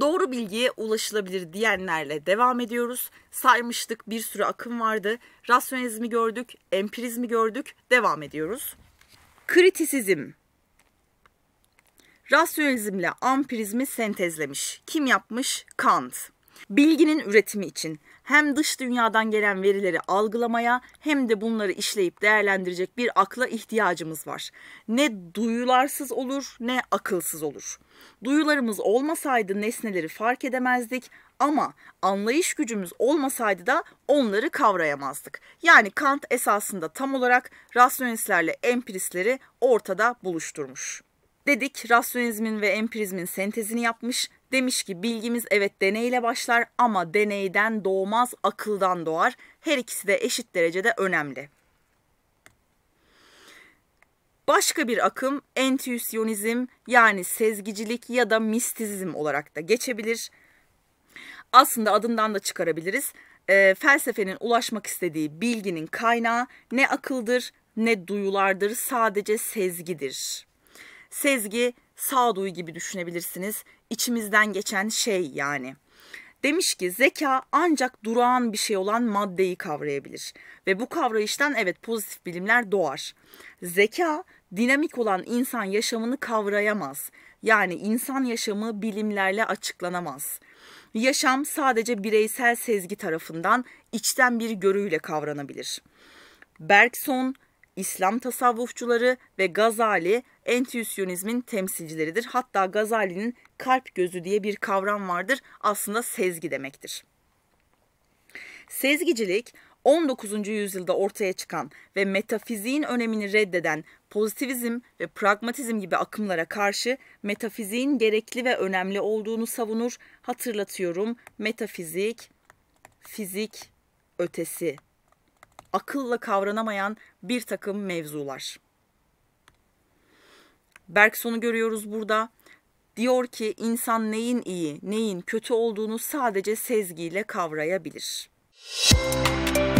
Doğru bilgiye ulaşılabilir diyenlerle devam ediyoruz. Saymıştık bir sürü akım vardı. rasyonizmi gördük, empirizmi gördük. Devam ediyoruz. Kritisizm. rasyonizmle empirizmi sentezlemiş. Kim yapmış? Kant. Bilginin üretimi için hem dış dünyadan gelen verileri algılamaya hem de bunları işleyip değerlendirecek bir akla ihtiyacımız var. Ne duyularsız olur ne akılsız olur. Duyularımız olmasaydı nesneleri fark edemezdik ama anlayış gücümüz olmasaydı da onları kavrayamazdık. Yani Kant esasında tam olarak rasyonistlerle empiristleri ortada buluşturmuş. Dedik rasyonizmin ve empirizmin sentezini yapmış, Demiş ki bilgimiz evet deneyle başlar ama deneyden doğmaz akıldan doğar. Her ikisi de eşit derecede önemli. Başka bir akım entüisyonizm yani sezgicilik ya da mistizm olarak da geçebilir. Aslında adından da çıkarabiliriz. E, felsefenin ulaşmak istediği bilginin kaynağı ne akıldır ne duyulardır sadece sezgidir. Sezgi sağduyu gibi düşünebilirsiniz. İçimizden geçen şey yani. Demiş ki zeka ancak durağan bir şey olan maddeyi kavrayabilir ve bu kavrayıştan evet pozitif bilimler doğar. Zeka dinamik olan insan yaşamını kavrayamaz. Yani insan yaşamı bilimlerle açıklanamaz. Yaşam sadece bireysel sezgi tarafından içten bir görüyle kavranabilir. Bergson İslam tasavvufçuları ve Gazali entüisyonizmin temsilcileridir. Hatta Gazali'nin kalp gözü diye bir kavram vardır. Aslında sezgi demektir. Sezgicilik 19. yüzyılda ortaya çıkan ve metafiziğin önemini reddeden pozitivizm ve pragmatizm gibi akımlara karşı metafiziğin gerekli ve önemli olduğunu savunur. Hatırlatıyorum metafizik, fizik ötesi akılla kavranamayan bir takım mevzular. Bergson'u görüyoruz burada. Diyor ki insan neyin iyi, neyin kötü olduğunu sadece sezgiyle kavrayabilir. Müzik